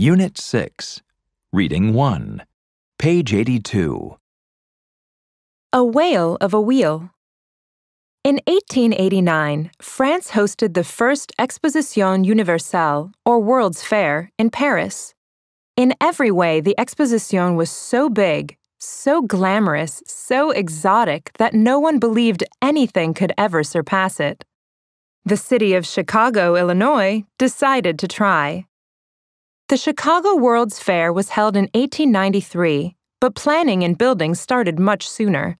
Unit 6, Reading 1, page 82. A Whale of a Wheel. In 1889, France hosted the first Exposition Universelle, or World's Fair, in Paris. In every way, the Exposition was so big, so glamorous, so exotic that no one believed anything could ever surpass it. The city of Chicago, Illinois, decided to try. The Chicago World's Fair was held in 1893, but planning and building started much sooner.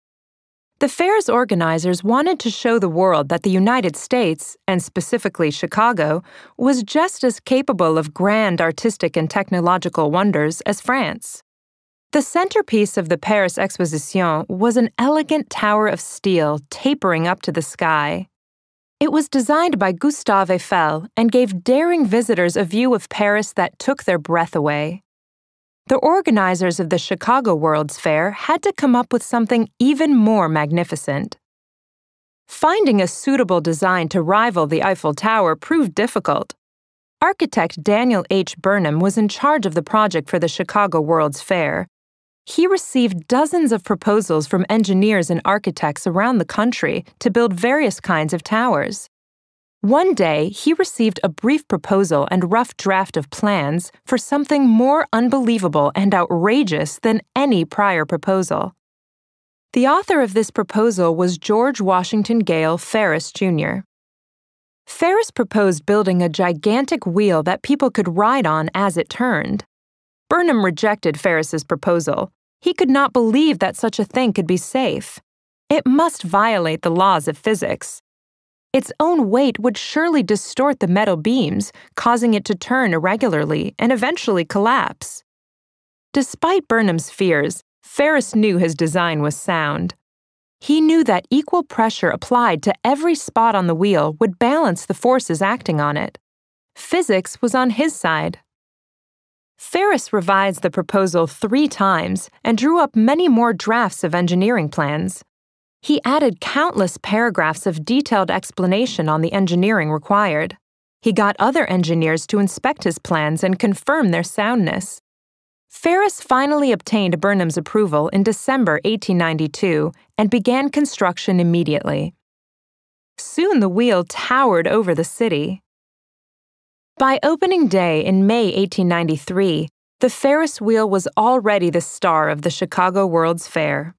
The fair's organizers wanted to show the world that the United States, and specifically Chicago, was just as capable of grand artistic and technological wonders as France. The centerpiece of the Paris Exposition was an elegant tower of steel tapering up to the sky, it was designed by Gustave Eiffel and gave daring visitors a view of Paris that took their breath away. The organizers of the Chicago World's Fair had to come up with something even more magnificent. Finding a suitable design to rival the Eiffel Tower proved difficult. Architect Daniel H. Burnham was in charge of the project for the Chicago World's Fair, he received dozens of proposals from engineers and architects around the country to build various kinds of towers. One day, he received a brief proposal and rough draft of plans for something more unbelievable and outrageous than any prior proposal. The author of this proposal was George Washington Gale Ferris, Jr. Ferris proposed building a gigantic wheel that people could ride on as it turned. Burnham rejected Ferris's proposal. He could not believe that such a thing could be safe. It must violate the laws of physics. Its own weight would surely distort the metal beams, causing it to turn irregularly and eventually collapse. Despite Burnham's fears, Ferris knew his design was sound. He knew that equal pressure applied to every spot on the wheel would balance the forces acting on it. Physics was on his side. Ferris revised the proposal three times and drew up many more drafts of engineering plans. He added countless paragraphs of detailed explanation on the engineering required. He got other engineers to inspect his plans and confirm their soundness. Ferris finally obtained Burnham's approval in December 1892 and began construction immediately. Soon the wheel towered over the city. By opening day in May 1893, the Ferris wheel was already the star of the Chicago World's Fair.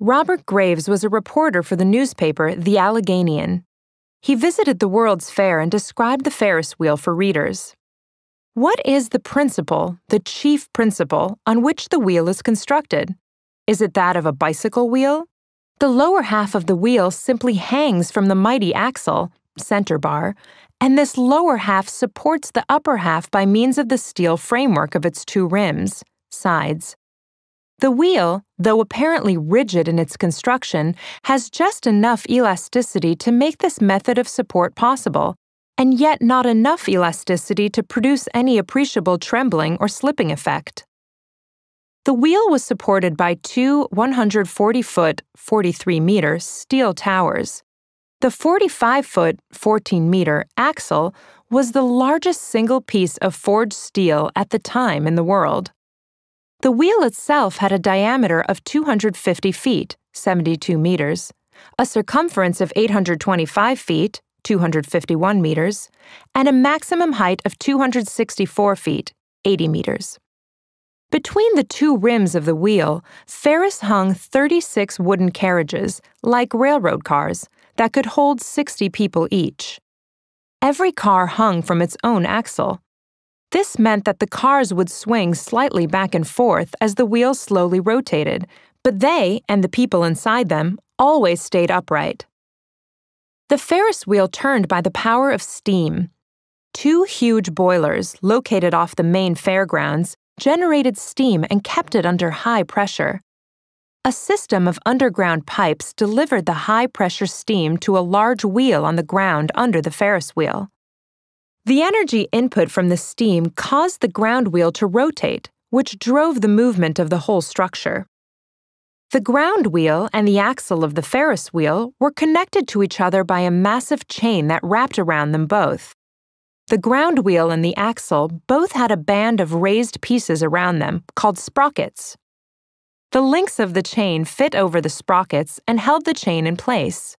Robert Graves was a reporter for the newspaper The Alleghanian. He visited the World's Fair and described the Ferris wheel for readers. What is the principle, the chief principle, on which the wheel is constructed? Is it that of a bicycle wheel? The lower half of the wheel simply hangs from the mighty axle, center bar, and this lower half supports the upper half by means of the steel framework of its two rims, sides. The wheel, though apparently rigid in its construction, has just enough elasticity to make this method of support possible, and yet not enough elasticity to produce any appreciable trembling or slipping effect. The wheel was supported by two 140 foot, 43 meter steel towers. The 45 foot, 14 meter axle was the largest single piece of forged steel at the time in the world. The wheel itself had a diameter of 250 feet, 72 meters, a circumference of 825 feet, 251 meters, and a maximum height of 264 feet, 80 meters. Between the two rims of the wheel, Ferris hung 36 wooden carriages, like railroad cars, that could hold 60 people each. Every car hung from its own axle. This meant that the cars would swing slightly back and forth as the wheels slowly rotated, but they, and the people inside them, always stayed upright. The Ferris wheel turned by the power of steam. Two huge boilers, located off the main fairgrounds, generated steam and kept it under high pressure. A system of underground pipes delivered the high pressure steam to a large wheel on the ground under the Ferris wheel. The energy input from the steam caused the ground wheel to rotate, which drove the movement of the whole structure. The ground wheel and the axle of the Ferris wheel were connected to each other by a massive chain that wrapped around them both. The ground wheel and the axle both had a band of raised pieces around them called sprockets. The links of the chain fit over the sprockets and held the chain in place.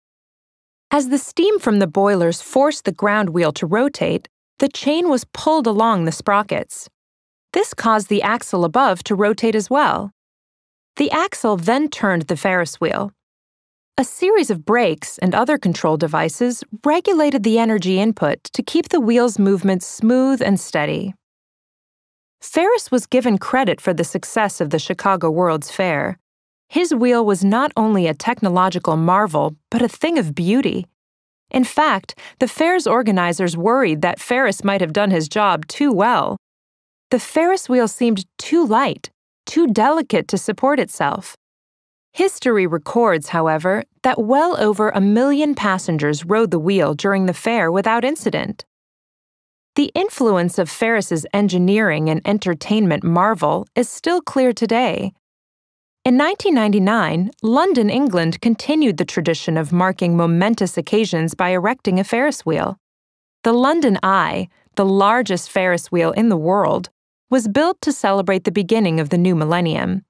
As the steam from the boilers forced the ground wheel to rotate, the chain was pulled along the sprockets. This caused the axle above to rotate as well. The axle then turned the Ferris wheel. A series of brakes and other control devices regulated the energy input to keep the wheel's movement smooth and steady. Ferris was given credit for the success of the Chicago World's Fair. His wheel was not only a technological marvel, but a thing of beauty. In fact, the fair's organizers worried that Ferris might have done his job too well. The Ferris wheel seemed too light, too delicate to support itself. History records, however, that well over a million passengers rode the wheel during the fair without incident. The influence of Ferris's engineering and entertainment marvel is still clear today. In 1999, London, England continued the tradition of marking momentous occasions by erecting a Ferris wheel. The London Eye, the largest Ferris wheel in the world, was built to celebrate the beginning of the new millennium.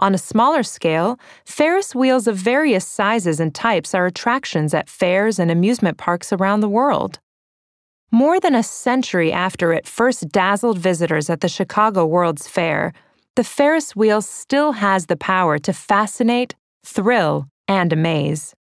On a smaller scale, Ferris wheels of various sizes and types are attractions at fairs and amusement parks around the world. More than a century after it first dazzled visitors at the Chicago World's Fair, the Ferris wheel still has the power to fascinate, thrill, and amaze.